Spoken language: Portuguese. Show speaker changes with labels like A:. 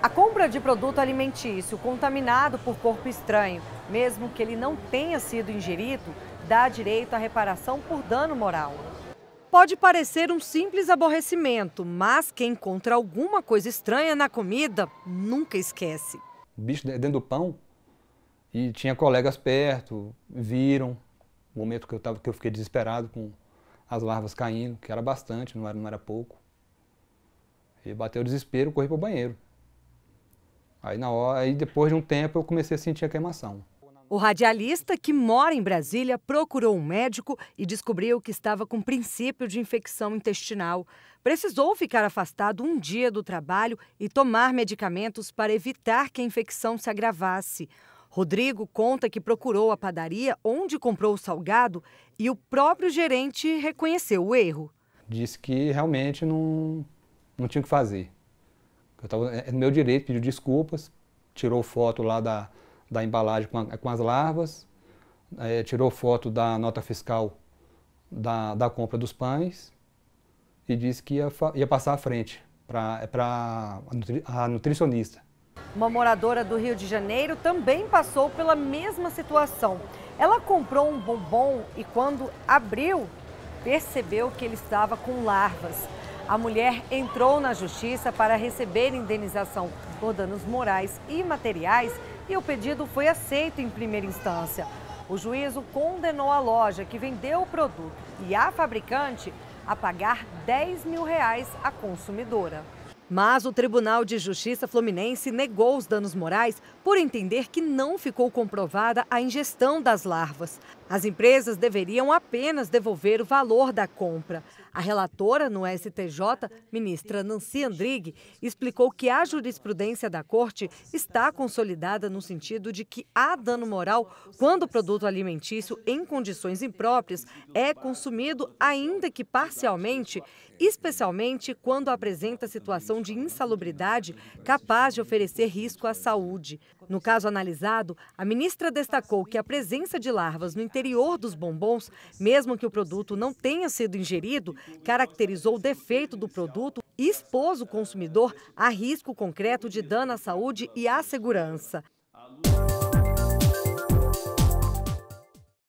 A: A compra de produto alimentício contaminado por corpo estranho, mesmo que ele não tenha sido ingerido, dá direito à reparação por dano moral. Pode parecer um simples aborrecimento, mas quem encontra alguma coisa estranha na comida nunca esquece.
B: Bicho dentro do pão, e tinha colegas perto, viram o momento que eu, tava, que eu fiquei desesperado com as larvas caindo, que era bastante, não era, não era pouco. E bateu o desespero, corri para o banheiro. Aí, na hora, aí depois de um tempo eu comecei a sentir a queimação.
A: O radialista, que mora em Brasília, procurou um médico e descobriu que estava com princípio de infecção intestinal. Precisou ficar afastado um dia do trabalho e tomar medicamentos para evitar que a infecção se agravasse. Rodrigo conta que procurou a padaria onde comprou o salgado e o próprio gerente reconheceu o erro.
B: Disse que realmente não, não tinha o que fazer. Eu tava, é, é meu direito, pediu desculpas, tirou foto lá da, da embalagem com, a, com as larvas, é, tirou foto da nota fiscal da, da compra dos pães e disse que ia, ia passar à frente para é a nutricionista.
A: Uma moradora do Rio de Janeiro também passou pela mesma situação. Ela comprou um bombom e, quando abriu, percebeu que ele estava com larvas. A mulher entrou na justiça para receber indenização por danos morais e materiais e o pedido foi aceito em primeira instância. O juízo condenou a loja que vendeu o produto e a fabricante a pagar 10 mil reais à consumidora. Mas o Tribunal de Justiça Fluminense negou os danos morais por entender que não ficou comprovada a ingestão das larvas. As empresas deveriam apenas devolver o valor da compra. A relatora no STJ, ministra Nancy Andrighi, explicou que a jurisprudência da Corte está consolidada no sentido de que há dano moral quando o produto alimentício em condições impróprias é consumido, ainda que parcialmente, especialmente quando apresenta situação de insalubridade capaz de oferecer risco à saúde. No caso analisado, a ministra destacou que a presença de larvas no interior interior dos bombons, mesmo que o produto não tenha sido ingerido, caracterizou o defeito do produto e expôs o consumidor a risco concreto de dano à saúde e à segurança.